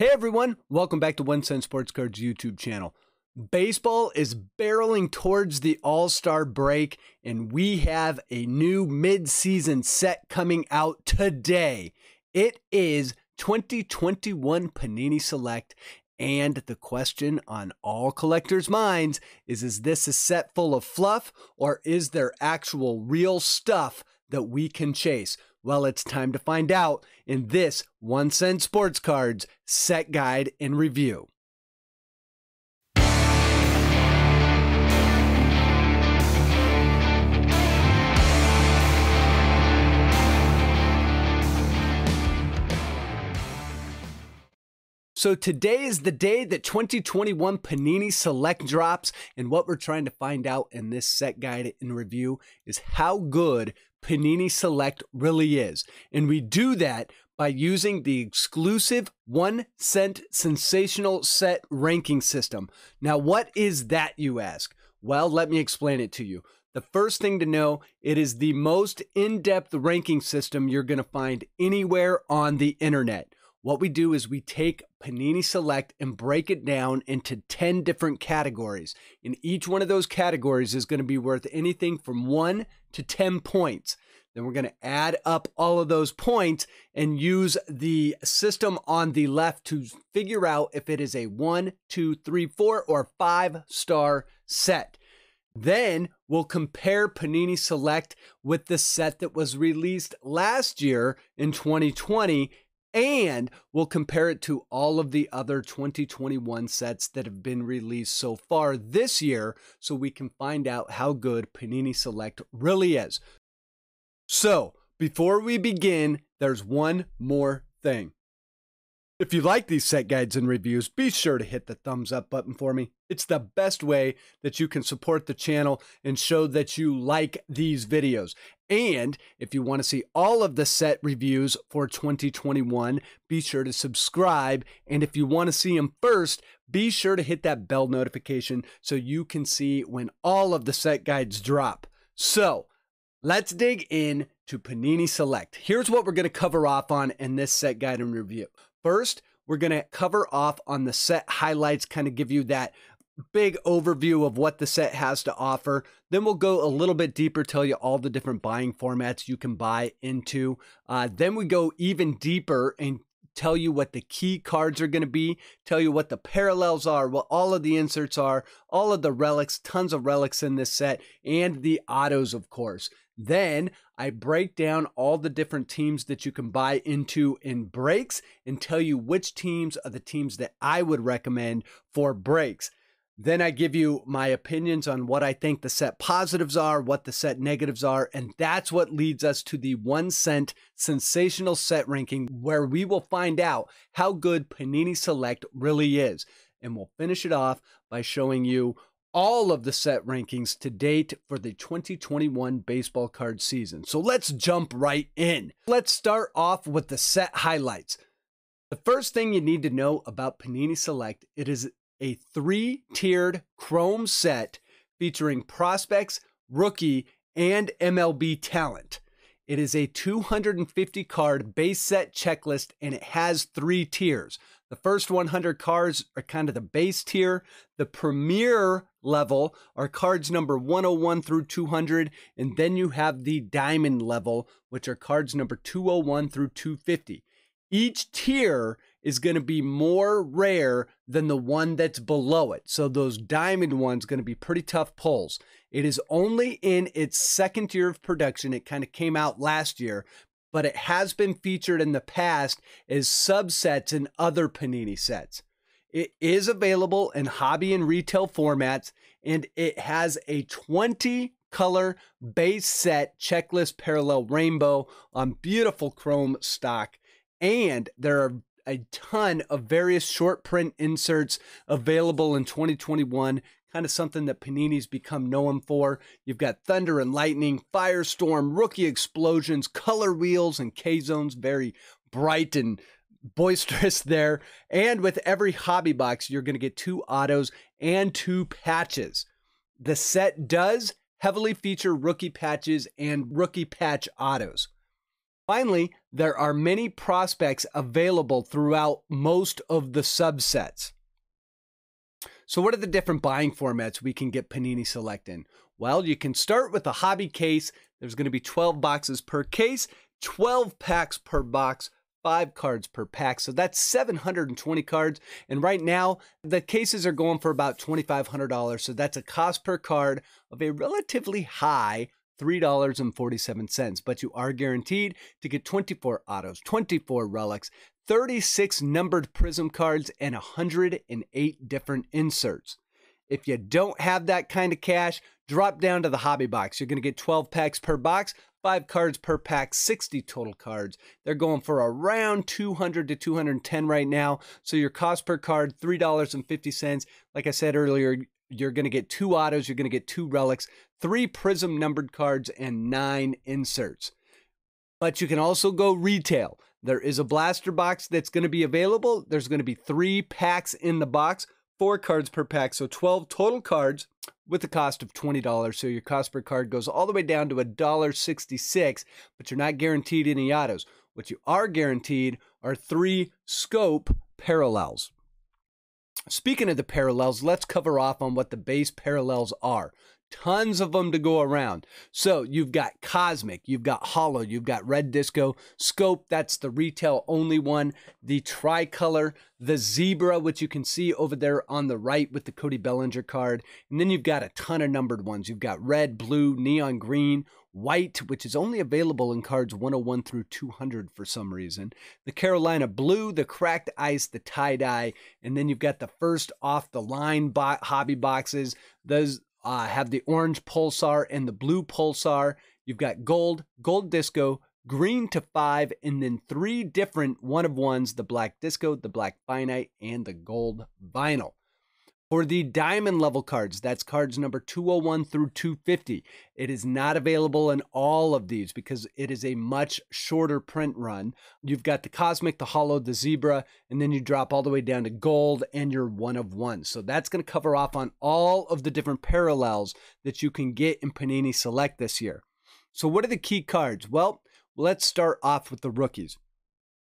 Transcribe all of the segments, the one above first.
Hey everyone, welcome back to One Cent Sports Cards YouTube channel. Baseball is barreling towards the All Star break, and we have a new mid-season set coming out today. It is 2021 Panini Select, and the question on all collectors' minds is: Is this a set full of fluff, or is there actual real stuff that we can chase? Well, it's time to find out in this One Cent Sports Cards set guide and review. So today is the day that 2021 Panini Select drops, and what we're trying to find out in this set guide and review is how good Panini Select really is. And we do that by using the exclusive one cent sensational set ranking system. Now, what is that, you ask? Well, let me explain it to you. The first thing to know, it is the most in depth ranking system you're going to find anywhere on the internet what we do is we take Panini Select and break it down into 10 different categories. And each one of those categories is going to be worth anything from 1 to 10 points. Then we're going to add up all of those points and use the system on the left to figure out if it is a 1, 2, 3, 4, or 5 star set. Then we'll compare Panini Select with the set that was released last year in 2020 and we'll compare it to all of the other 2021 sets that have been released so far this year so we can find out how good Panini Select really is. So, before we begin, there's one more thing. If you like these set guides and reviews, be sure to hit the thumbs up button for me. It's the best way that you can support the channel and show that you like these videos. And if you want to see all of the set reviews for 2021, be sure to subscribe. And if you want to see them first, be sure to hit that bell notification so you can see when all of the set guides drop. So let's dig in to Panini Select. Here's what we're going to cover off on in this set guide and review. First, we're going to cover off on the set highlights, kind of give you that big overview of what the set has to offer. Then we'll go a little bit deeper, tell you all the different buying formats you can buy into. Uh, then we go even deeper and tell you what the key cards are going to be, tell you what the parallels are, what all of the inserts are, all of the relics, tons of relics in this set, and the autos, of course. Then I break down all the different teams that you can buy into in breaks and tell you which teams are the teams that I would recommend for breaks. Then I give you my opinions on what I think the set positives are, what the set negatives are, and that's what leads us to the one cent sensational set ranking where we will find out how good Panini Select really is. And we'll finish it off by showing you all of the set rankings to date for the 2021 baseball card season. So let's jump right in. Let's start off with the set highlights. The first thing you need to know about Panini Select, it is a three tiered chrome set featuring prospects, rookie, and MLB talent. It is a 250 card base set checklist and it has three tiers. The first 100 cards are kind of the base tier. The premier level are cards number 101 through 200. And then you have the diamond level, which are cards number 201 through 250. Each tier is going to be more rare than the one that's below it. So those diamond ones going to be pretty tough pulls. It is only in its second year of production. It kind of came out last year, but it has been featured in the past as subsets in other Panini sets. It is available in hobby and retail formats, and it has a 20 color base set checklist parallel rainbow on beautiful chrome stock. And there are a ton of various short print inserts available in 2021 kind of something that Panini's become known for. You've got Thunder and Lightning, Firestorm, Rookie Explosions, Color Wheels, and K Zones, very bright and boisterous there. And with every hobby box, you're going to get two autos and two patches. The set does heavily feature rookie patches and rookie patch autos. Finally, there are many prospects available throughout most of the subsets. So, what are the different buying formats we can get Panini Select in? Well, you can start with a hobby case. There's going to be 12 boxes per case, 12 packs per box, five cards per pack. So that's 720 cards. And right now, the cases are going for about $2,500. So that's a cost per card of a relatively high $3.47, but you are guaranteed to get 24 autos, 24 relics, 36 numbered prism cards, and 108 different inserts. If you don't have that kind of cash, drop down to the hobby box. You're going to get 12 packs per box, 5 cards per pack, 60 total cards. They're going for around 200 to 210 right now. So your cost per card $3.50. Like I said earlier, you're going to get two autos, you're going to get two relics, three prism numbered cards, and nine inserts. But you can also go retail. There is a blaster box that's going to be available. There's going to be three packs in the box, four cards per pack. So 12 total cards with a cost of $20. So your cost per card goes all the way down to $1.66, but you're not guaranteed any autos. What you are guaranteed are three scope parallels. Speaking of the parallels, let's cover off on what the base parallels are. Tons of them to go around. So you've got Cosmic, you've got Hollow, you've got Red Disco, Scope, that's the retail only one, the Tricolor, the Zebra, which you can see over there on the right with the Cody Bellinger card. And then you've got a ton of numbered ones. You've got Red, Blue, Neon Green, White, which is only available in cards 101 through 200 for some reason, the Carolina Blue, the Cracked Ice, the Tie Dye, and then you've got the first off the line bo- hobby boxes. Those uh, have the orange pulsar and the blue pulsar. You've got gold, gold disco, green to five, and then three different one of ones the black disco, the black finite, and the gold vinyl. For the diamond level cards, that's cards number 201 through 250. It is not available in all of these because it is a much shorter print run. You've got the cosmic, the hollow, the zebra, and then you drop all the way down to gold and you're one of one. So that's going to cover off on all of the different parallels that you can get in Panini Select this year. So, what are the key cards? Well, let's start off with the rookies.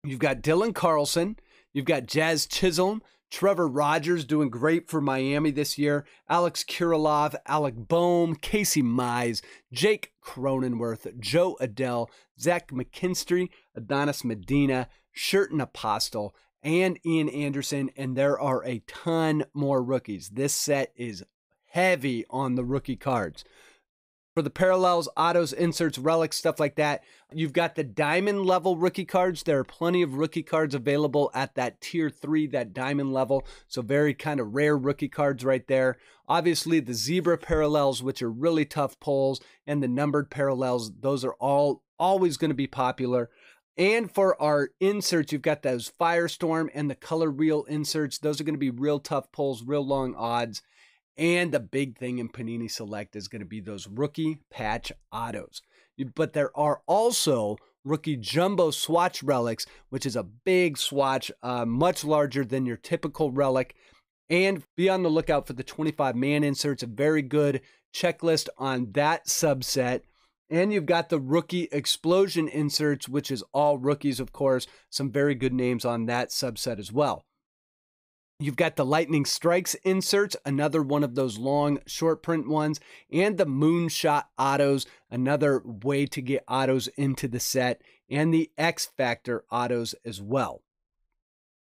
You've got Dylan Carlson, you've got Jazz Chisholm, Trevor Rogers doing great for Miami this year. Alex Kirilov, Alec Boehm, Casey Mize, Jake Cronenworth, Joe Adell, Zach McKinstry, Adonis Medina, Shirton Apostle, and Ian Anderson. And there are a ton more rookies. This set is heavy on the rookie cards for the parallels, autos, inserts, relics, stuff like that. You've got the diamond level rookie cards. There are plenty of rookie cards available at that tier three, that diamond level. So, very kind of rare rookie cards right there. Obviously, the zebra parallels, which are really tough pulls, and the numbered parallels, those are all always going to be popular. And for our inserts, you've got those Firestorm and the Color Wheel inserts. Those are going to be real tough pulls, real long odds. And the big thing in Panini Select is going to be those rookie patch autos. But there are also rookie jumbo swatch relics, which is a big swatch, uh, much larger than your typical relic. And be on the lookout for the 25 man inserts, a very good checklist on that subset. And you've got the rookie explosion inserts, which is all rookies, of course, some very good names on that subset as well. You've got the lightning strikes inserts, another one of those long short print ones, and the moonshot autos, another way to get autos into the set, and the X Factor autos as well.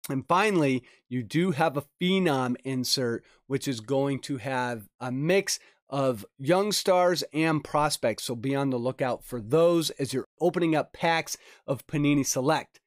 And finally, you do have a Phenom insert, which is going to have a mix of young stars and prospects. So be on the lookout for those as you're opening up packs of Panini Select.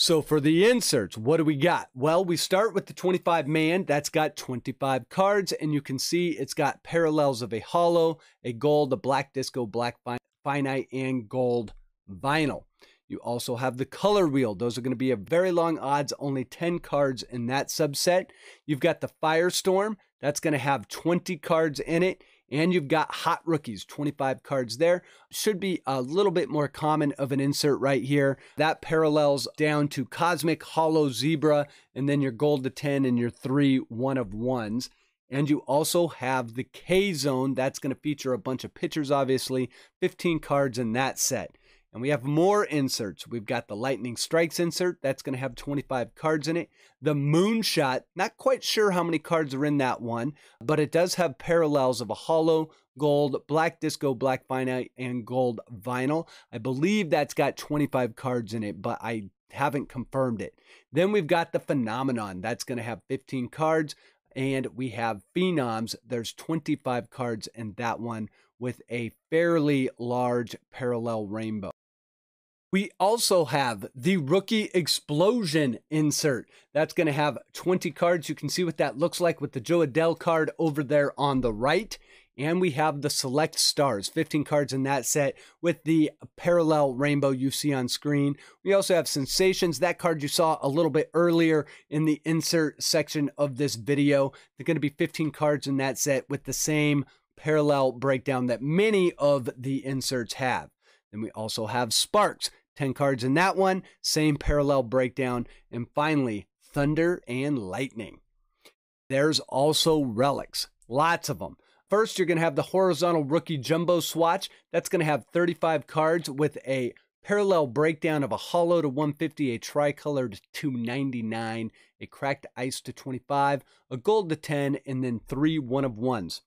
So for the inserts, what do we got? Well, we start with the 25 man. That's got 25 cards, and you can see it's got parallels of a hollow, a gold, a black disco, black finite, and gold vinyl. You also have the color wheel. Those are going to be a very long odds, only 10 cards in that subset. You've got the firestorm. That's going to have 20 cards in it. And you've got hot rookies, 25 cards there. Should be a little bit more common of an insert right here. That parallels down to Cosmic Hollow Zebra, and then your gold to 10 and your three one of ones. And you also have the K zone. That's going to feature a bunch of pitchers, obviously, 15 cards in that set. And we have more inserts. We've got the Lightning Strikes insert. That's going to have 25 cards in it. The Moonshot. Not quite sure how many cards are in that one, but it does have parallels of a hollow, gold, black disco, black vinyl, and gold vinyl. I believe that's got 25 cards in it, but I haven't confirmed it. Then we've got the Phenomenon. That's going to have 15 cards. And we have Phenoms. There's 25 cards in that one with a fairly large parallel rainbow. We also have the rookie explosion insert. That's going to have 20 cards. You can see what that looks like with the Joe Adele card over there on the right. And we have the select stars, 15 cards in that set with the parallel rainbow you see on screen. We also have sensations, that card you saw a little bit earlier in the insert section of this video. They're going to be 15 cards in that set with the same parallel breakdown that many of the inserts have. Then we also have Sparks, 10 cards in that one, same parallel breakdown. And finally, Thunder and Lightning. There's also relics, lots of them. First, you're going to have the horizontal rookie jumbo swatch. That's going to have 35 cards with a parallel breakdown of a hollow to 150, a tricolor to 299, a cracked ice to 25, a gold to 10, and then three one of ones.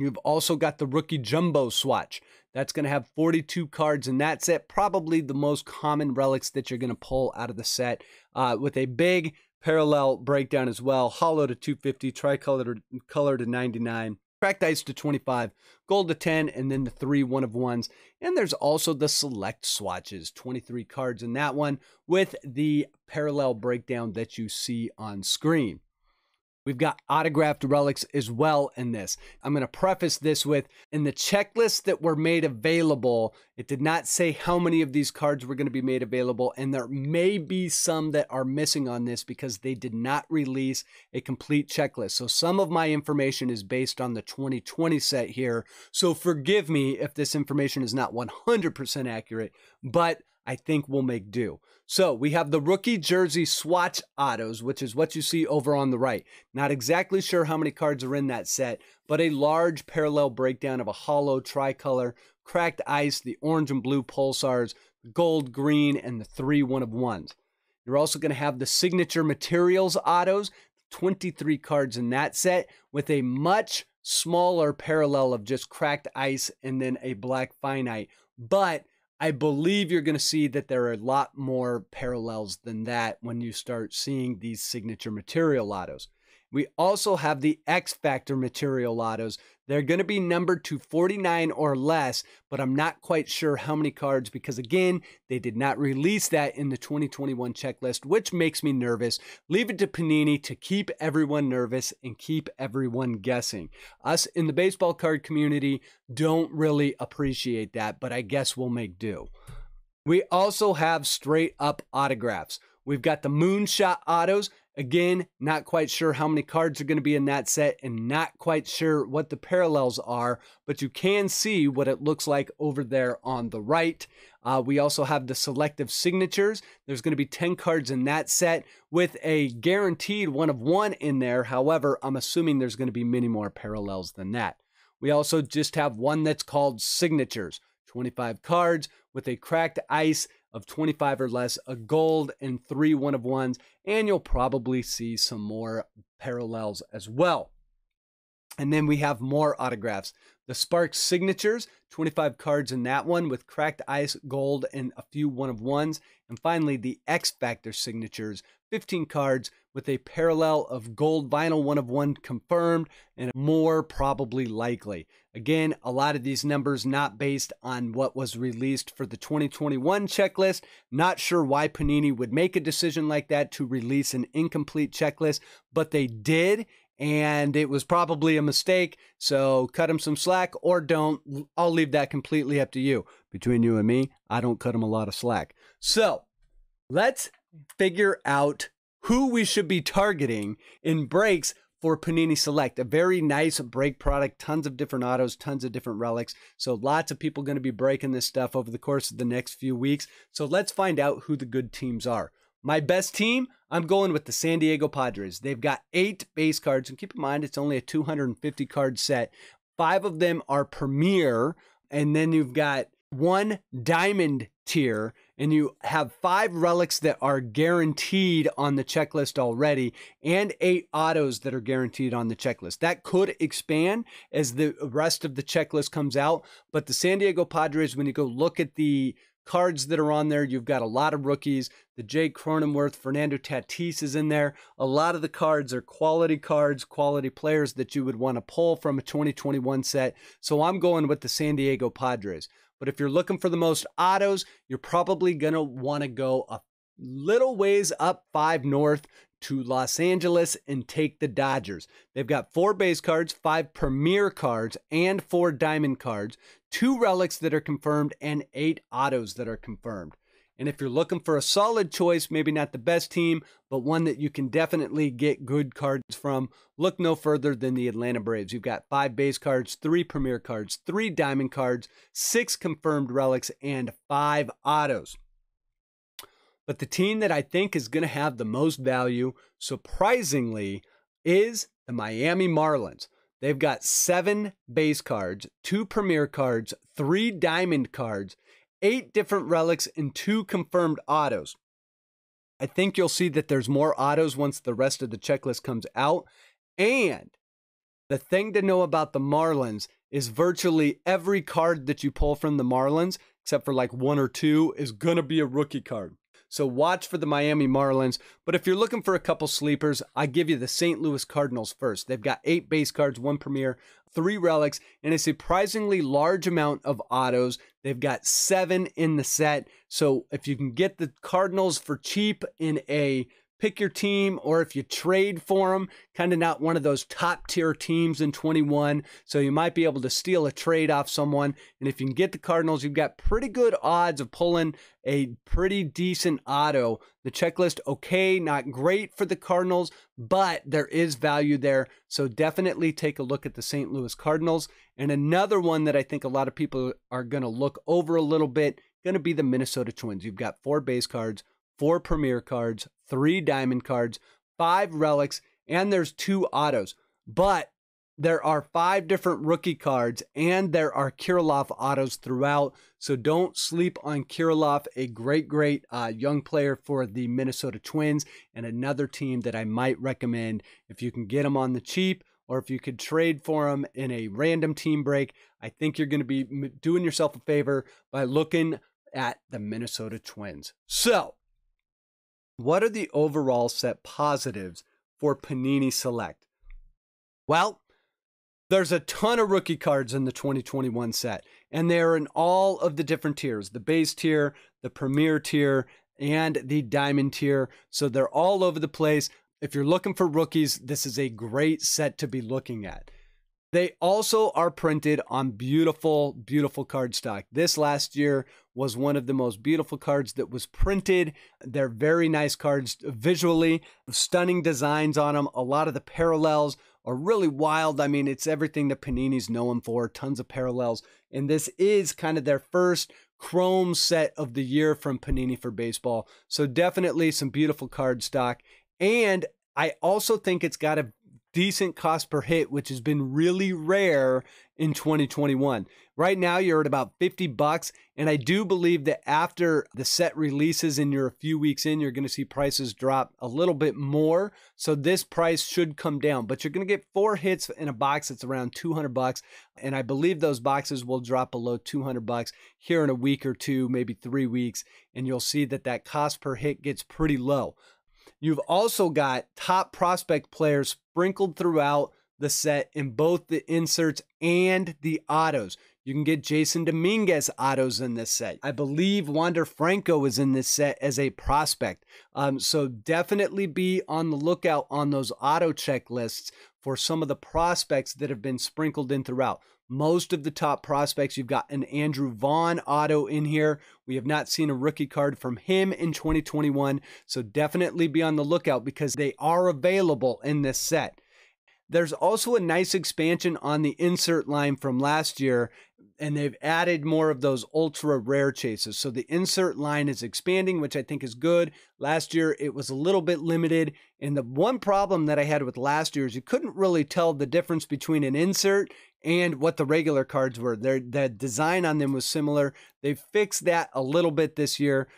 You've also got the rookie jumbo swatch. That's going to have 42 cards in that set, probably the most common relics that you're going to pull out of the set uh, with a big parallel breakdown as well. Hollow to 250, tricolor color to 99, cracked ice to 25, gold to 10, and then the three one of ones. And there's also the select swatches, 23 cards in that one with the parallel breakdown that you see on screen. We've got autographed relics as well in this. I'm going to preface this with in the checklist that were made available, it did not say how many of these cards were going to be made available. And there may be some that are missing on this because they did not release a complete checklist. So some of my information is based on the 2020 set here. So forgive me if this information is not 100% accurate, but I think we'll make do. So we have the rookie jersey swatch autos, which is what you see over on the right. Not exactly sure how many cards are in that set, but a large parallel breakdown of a hollow tricolor, cracked ice, the orange and blue pulsars, gold, green, and the three one of ones. You're also going to have the signature materials autos, 23 cards in that set, with a much smaller parallel of just cracked ice and then a black finite. But I believe you're going to see that there are a lot more parallels than that when you start seeing these signature material lottos. We also have the X Factor material lottos they're going to be numbered to 49 or less, but I'm not quite sure how many cards because, again, they did not release that in the 2021 checklist, which makes me nervous. Leave it to Panini to keep everyone nervous and keep everyone guessing. Us in the baseball card community don't really appreciate that, but I guess we'll make do. We also have straight up autographs. We've got the Moonshot Autos. Again, not quite sure how many cards are going to be in that set and not quite sure what the parallels are, but you can see what it looks like over there on the right. Uh, we also have the selective signatures. There's going to be 10 cards in that set with a guaranteed one of one in there. However, I'm assuming there's going to be many more parallels than that. We also just have one that's called signatures, 25 cards with a cracked ice of 25 or less, a gold, and three one of ones. And you'll probably see some more parallels as well. And then we have more autographs. The Sparks signatures, 25 cards in that one with cracked ice, gold, and a few one of ones. And finally, the X Factor signatures 15 cards with a parallel of gold vinyl one of one confirmed and more probably likely. Again, a lot of these numbers not based on what was released for the 2021 checklist. Not sure why Panini would make a decision like that to release an incomplete checklist, but they did and it was probably a mistake. So cut them some slack or don't. I'll leave that completely up to you. Between you and me, I don't cut them a lot of slack. So let's figure out who we should be targeting in breaks for Panini Select. A very nice break product, tons of different autos, tons of different relics. So lots of people going to be breaking this stuff over the course of the next few weeks. So let's find out who the good teams are. My best team, I'm going with the San Diego Padres. They've got eight base cards, and keep in mind it's only a 250 card set. Five of them are premier, and then you've got one diamond tier and you have five relics that are guaranteed on the checklist already and eight autos that are guaranteed on the checklist. That could expand as the rest of the checklist comes out. But the San Diego Padres, when you go look at the cards that are on there, you've got a lot of rookies. The Jake Cronenworth, Fernando Tatis is in there. A lot of the cards are quality cards, quality players that you would want to pull from a 2021 set. So I'm going with the San Diego Padres. But if you're looking for the most autos, you're probably going to want to go a little ways up 5 north to Los Angeles and take the Dodgers. They've got four base cards, five premier cards, and four diamond cards, two relics that are confirmed, and eight autos that are confirmed. And if you're looking for a solid choice, maybe not the best team, but one that you can definitely get good cards from, look no further than the Atlanta Braves. You've got five base cards, three premier cards, three diamond cards, six confirmed relics, and five autos. But the team that I think is going to have the most value, surprisingly, is the Miami Marlins. They've got seven base cards, two premier cards, three diamond cards, eight different relics and two confirmed autos. I think you'll see that there's more autos once the rest of the checklist comes out. And the thing to know about the Marlins is virtually every card that you pull from the Marlins, except for like one or two, is going to be a rookie card. So watch for the Miami Marlins. But if you're looking for a couple sleepers, I give you the St. Louis Cardinals first. They've got eight base cards, one premier, three relics, and a surprisingly large amount of autos. They've got seven in the set. So if you can get the Cardinals for cheap in a pick your team or if you trade for them, kind of not one of those top tier teams in 21. So you might be able to steal a trade off someone. And if you can get the Cardinals, you've got pretty good odds of pulling a pretty decent auto. The checklist, okay, not great for the Cardinals, but there is value there. So definitely take a look at the St. Louis Cardinals. And another one that I think a lot of people are going to look over a little bit, going to be the Minnesota Twins. You've got four base cards four premier cards, three diamond cards, five relics, and there's two autos. But there are five different rookie cards and there are Kirilov autos throughout. So don't sleep on Kirilov, a great, great uh, young player for the Minnesota Twins and another team that I might recommend if you can get him on the cheap or if you could trade for him in a random team break. I think you're going to be doing yourself a favor by looking at the Minnesota Twins. So what are the overall set positives for Panini Select? Well, there's a ton of rookie cards in the 2021 set, and they are in all of the different tiers the base tier, the premier tier, and the diamond tier. So they're all over the place. If you're looking for rookies, this is a great set to be looking at. They also are printed on beautiful, beautiful cardstock. This last year was one of the most beautiful cards that was printed. They're very nice cards visually, stunning designs on them. A lot of the parallels are really wild. I mean, it's everything that Panini's known for, tons of parallels. And this is kind of their first chrome set of the year from Panini for baseball. So definitely some beautiful card stock. And I also think it's got a decent cost per hit, which has been really rare in 2021. Right now, you're at about 50 bucks. And I do believe that after the set releases and you're a few weeks in, you're going to see prices drop a little bit more. So this price should come down, but you're going to get four hits in a box that's around 200 bucks. And I believe those boxes will drop below 200 bucks here in a week or two, maybe three weeks. And you'll see that that cost per hit gets pretty low. You've also got top prospect players sprinkled throughout the set in both the inserts and the autos. You can get Jason Dominguez autos in this set. I believe Wander Franco is in this set as a prospect. Um, so definitely be on the lookout on those auto checklists for some of the prospects that have been sprinkled in throughout. Most of the top prospects, you've got an Andrew Vaughn auto in here. We have not seen a rookie card from him in 2021. So definitely be on the lookout because they are available in this set. There's also a nice expansion on the insert line from last year, and they've added more of those ultra rare chases. So the insert line is expanding, which I think is good. Last year, it was a little bit limited. And the one problem that I had with last year is you couldn't really tell the difference between an insert and what the regular cards were. Their the design on them was similar. They fixed that a little bit this year.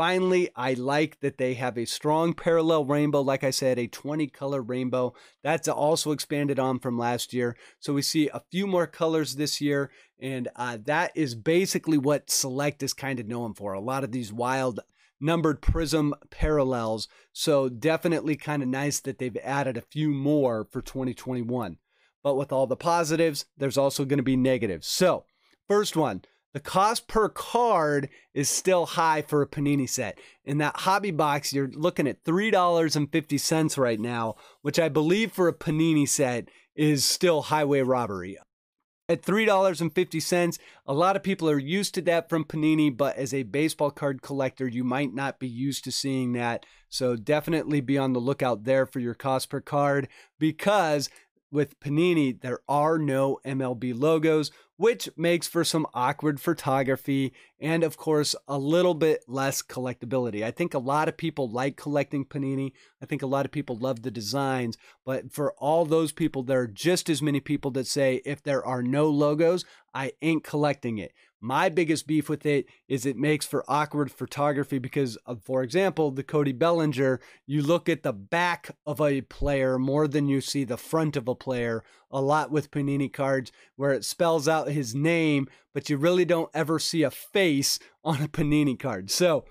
Finally, I like that they have a strong parallel rainbow. Like I said, a 20 color rainbow. That's also expanded on from last year. So we see a few more colors this year. And uh, that is basically what Select is kind of known for. A lot of these wild numbered prism parallels. So definitely kind of nice that they've added a few more for 2021. But with all the positives, there's also going to be negatives. So, first one, the cost per card is still high for a panini set in that hobby box you're looking at $3.50 right now which i believe for a panini set is still highway robbery at $3.50 a lot of people are used to that from panini but as a baseball card collector you might not be used to seeing that so definitely be on the lookout there for your cost per card because with Panini, there are no MLB logos, which makes for some awkward photography and, of course, a little bit less collectability. I think a lot of people like collecting Panini. I think a lot of people love the designs. But for all those people, there are just as many people that say, if there are no logos, I ain't collecting it. My biggest beef with it is it makes for awkward photography because, of, for example, the Cody Bellinger, you look at the back of a player more than you see the front of a player a lot with Panini cards where it spells out his name, but you really don't ever see a face on a Panini card. So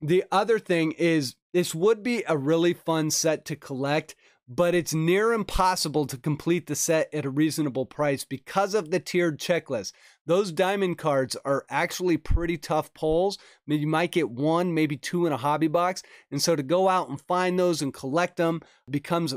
the other thing is this would be a really fun set to collect but it's near impossible to complete the set at a reasonable price because of the tiered checklist. Those diamond cards are actually pretty tough pulls. you might get one, maybe two in a hobby box. And so to go out and find those and collect them becomes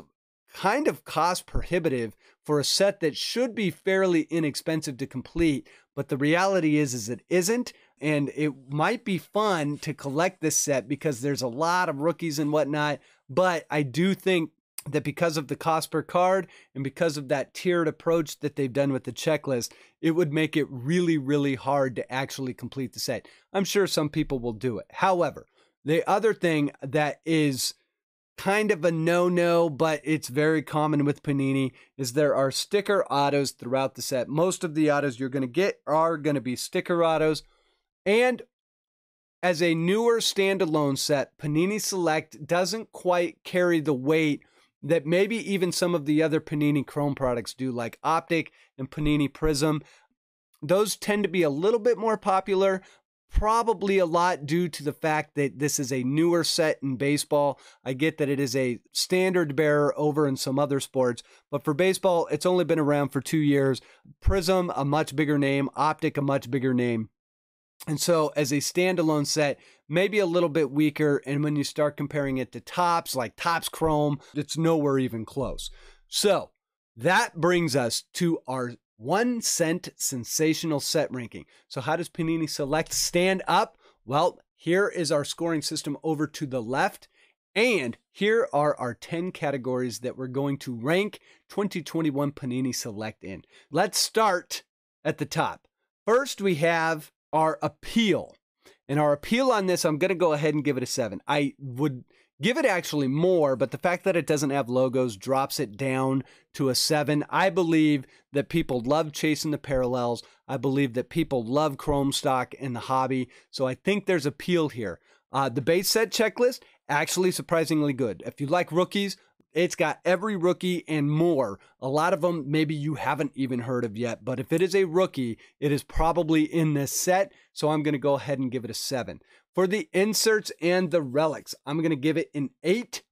kind of cost prohibitive for a set that should be fairly inexpensive to complete. But the reality is, is it isn't and it might be fun to collect this set because there's a lot of rookies and whatnot. But I do think that because of the cost per card and because of that tiered approach that they've done with the checklist, it would make it really, really hard to actually complete the set. I'm sure some people will do it. However, the other thing that is kind of a no no, but it's very common with Panini, is there are sticker autos throughout the set. Most of the autos you're going to get are going to be sticker autos. And as a newer standalone set, Panini Select doesn't quite carry the weight that maybe even some of the other Panini Chrome products do, like Optic and Panini Prism. Those tend to be a little bit more popular, probably a lot due to the fact that this is a newer set in baseball. I get that it is a standard bearer over in some other sports, but for baseball, it's only been around for two years. Prism, a much bigger name, Optic, a much bigger name. And so, as a standalone set, maybe a little bit weaker. And when you start comparing it to Tops, like Tops Chrome, it's nowhere even close. So that brings us to our one cent sensational set ranking. So, how does Panini Select stand up? Well, here is our scoring system over to the left. And here are our 10 categories that we're going to rank 2021 Panini Select in. Let's start at the top. First, we have our appeal. And our appeal on this, I'm going to go ahead and give it a seven. I would give it actually more, but the fact that it doesn't have logos drops it down to a seven. I believe that people love chasing the parallels. I believe that people love Chrome stock and the hobby. So I think there's appeal here. Uh, the base set checklist, actually surprisingly good. If you like rookies, it's got every rookie and more. A lot of them maybe you haven't even heard of yet, but if it is a rookie, it is probably in this set. So I'm going to go ahead and give it a seven. For the inserts and the relics, I'm going to give it an eight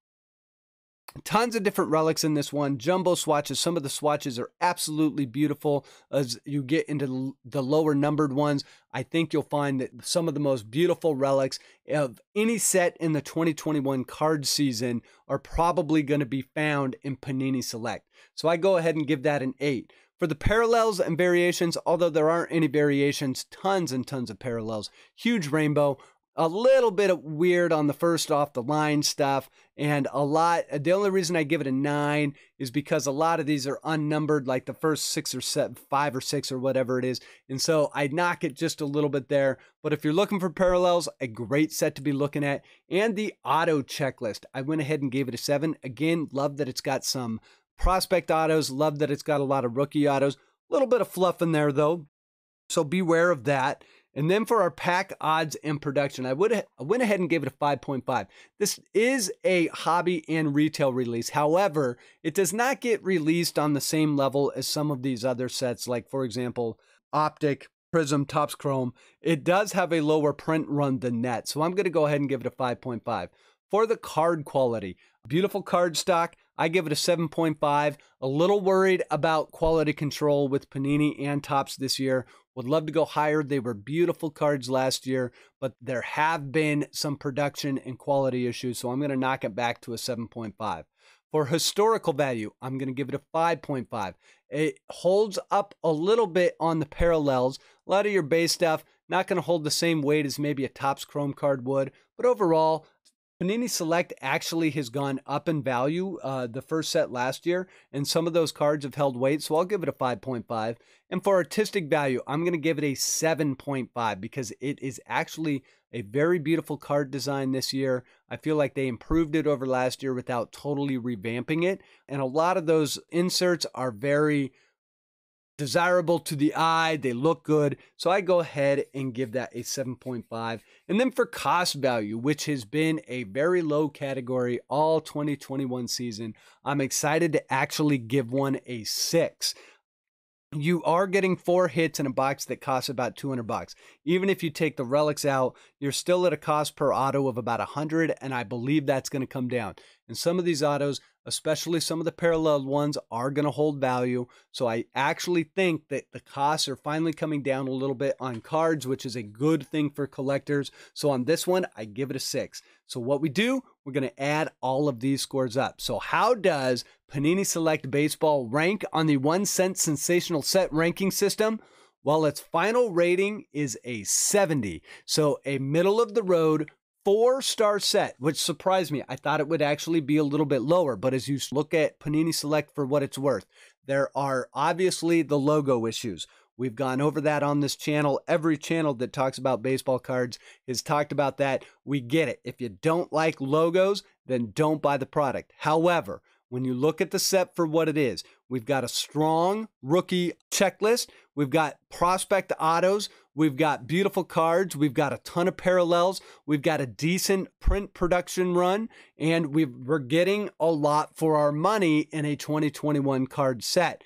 Tons of different relics in this one. Jumbo swatches. Some of the swatches are absolutely beautiful. As you get into the lower numbered ones, I think you'll find that some of the most beautiful relics of any set in the 2021 card season are probably going to be found in Panini Select. So I go ahead and give that an eight. For the parallels and variations, although there aren't any variations, tons and tons of parallels, huge rainbow a little bit of weird on the first off the line stuff and a lot uh, the only reason i give it a nine is because a lot of these are unnumbered like the first six or seven five or six or whatever it is and so i knock it just a little bit there but if you're looking for parallels a great set to be looking at and the auto checklist i went ahead and gave it a seven again love that it's got some prospect autos love that it's got a lot of rookie autos a little bit of fluff in there though so beware of that and then for our pack odds and production, I would I went ahead and gave it a 5.5. This is a hobby and retail release. However, it does not get released on the same level as some of these other sets, like for example, Optic, Prism, Topps Chrome. It does have a lower print run than that. So I'm going to go ahead and give it a 5.5. For the card quality, beautiful card stock, I give it a 7.5. A little worried about quality control with Panini and Tops this year. Would love to go higher. They were beautiful cards last year, but there have been some production and quality issues, so I'm going to knock it back to a 7.5. For historical value, I'm going to give it a 5.5. It holds up a little bit on the parallels. A lot of your base stuff not going to hold the same weight as maybe a Tops Chrome card would, but overall, Panini Select actually has gone up in value uh, the first set last year, and some of those cards have held weight, so I'll give it a 5.5. And for artistic value, I'm going to give it a 7.5 because it is actually a very beautiful card design this year. I feel like they improved it over last year without totally revamping it. And a lot of those inserts are very desirable to the eye, they look good. So I go ahead and give that a 7.5. And then for cost value, which has been a very low category all 2021 season, I'm excited to actually give one a six you are getting four hits in a box that costs about 200 bucks. Even if you take the relics out, you're still at a cost per auto of about 100 and I believe that's going to come down. And some of these autos especially some of the paralleled ones, are going to hold value. So I actually think that the costs are finally coming down a little bit on cards, which is a good thing for collectors. So on this one, I give it a six. So what we do, we're going to add all of these scores up. So how does Panini Select Baseball rank on the one cent sensational set ranking system? Well, its final rating is a 70. So a middle of the road four star set, which surprised me. I thought it would actually be a little bit lower, but as you look at Panini Select for what it's worth, there are obviously the logo issues. We've gone over that on this channel. Every channel that talks about baseball cards has talked about that. We get it. If you don't like logos, then don't buy the product. However, when you look at the set for what it is, We've got a strong rookie checklist. We've got prospect autos. We've got beautiful cards. We've got a ton of parallels. We've got a decent print production run. And we are getting a lot for our money in a 2021 card set.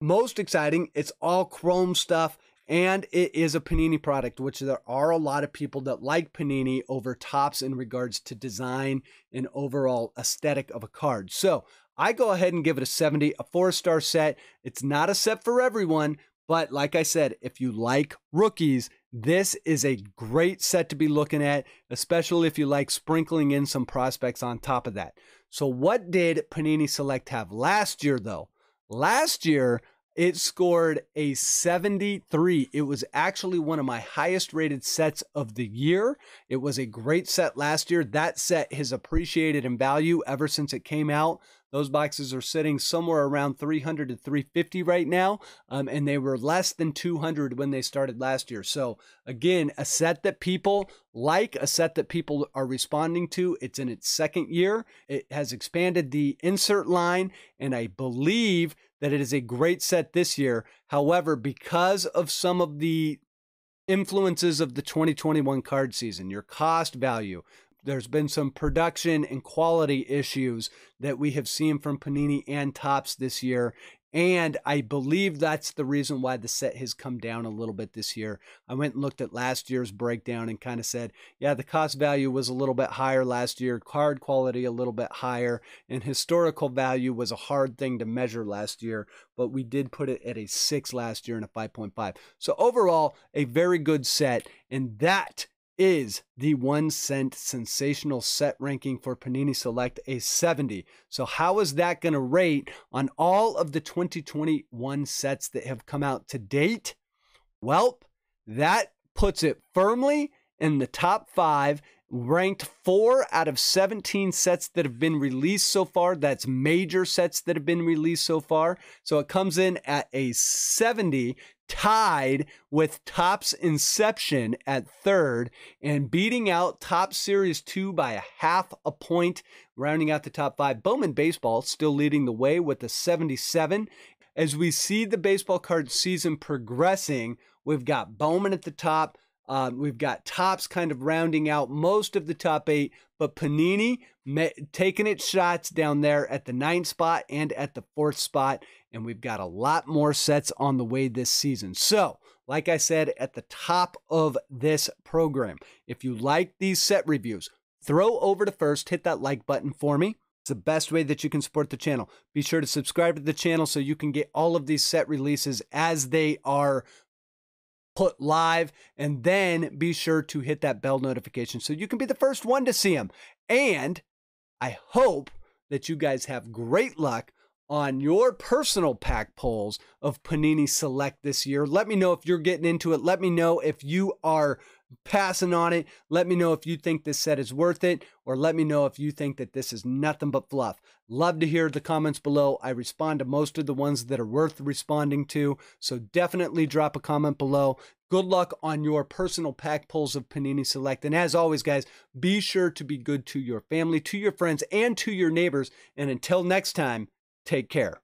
Most exciting, it's all chrome stuff and it is a Panini product, which there are a lot of people that like Panini over tops in regards to design and overall aesthetic of a card. So I go ahead and give it a 70, a four star set. It's not a set for everyone, but like I said, if you like rookies, this is a great set to be looking at, especially if you like sprinkling in some prospects on top of that. So, what did Panini Select have last year, though? Last year, it scored a 73. It was actually one of my highest rated sets of the year. It was a great set last year. That set has appreciated in value ever since it came out. Those boxes are sitting somewhere around 300 to 350 right now, um, and they were less than 200 when they started last year. So, again, a set that people like, a set that people are responding to. It's in its second year. It has expanded the insert line, and I believe that it is a great set this year. However, because of some of the influences of the 2021 card season, your cost value, there's been some production and quality issues that we have seen from Panini and Tops this year. And I believe that's the reason why the set has come down a little bit this year. I went and looked at last year's breakdown and kind of said, yeah, the cost value was a little bit higher last year, card quality a little bit higher, and historical value was a hard thing to measure last year, but we did put it at a six last year and a 5.5. So overall, a very good set. And that is the one cent sensational set ranking for Panini Select a 70. So, how is that going to rate on all of the 2021 sets that have come out to date? Well, that puts it firmly in the top five, ranked four out of 17 sets that have been released so far. That's major sets that have been released so far. So, it comes in at a 70 tied with Top's Inception at third and beating out Top Series 2 by a half a point, rounding out the top five. Bowman Baseball still leading the way with a 77. As we see the baseball card season progressing, we've got Bowman at the top. Um, we've got Tops kind of rounding out most of the top eight, but Panini taking its shots down there at the ninth spot and at the fourth spot and we've got a lot more sets on the way this season. So, like I said at the top of this program, if you like these set reviews, throw over to first, hit that like button for me. It's the best way that you can support the channel. Be sure to subscribe to the channel so you can get all of these set releases as they are put live. And then be sure to hit that bell notification so you can be the first one to see them. And I hope that you guys have great luck on your personal pack polls of Panini Select this year. Let me know if you're getting into it. Let me know if you are passing on it. Let me know if you think this set is worth it, or let me know if you think that this is nothing but fluff. Love to hear the comments below. I respond to most of the ones that are worth responding to, so definitely drop a comment below. Good luck on your personal pack pulls of Panini Select. And as always, guys, be sure to be good to your family, to your friends, and to your neighbors. And until next time, Take care.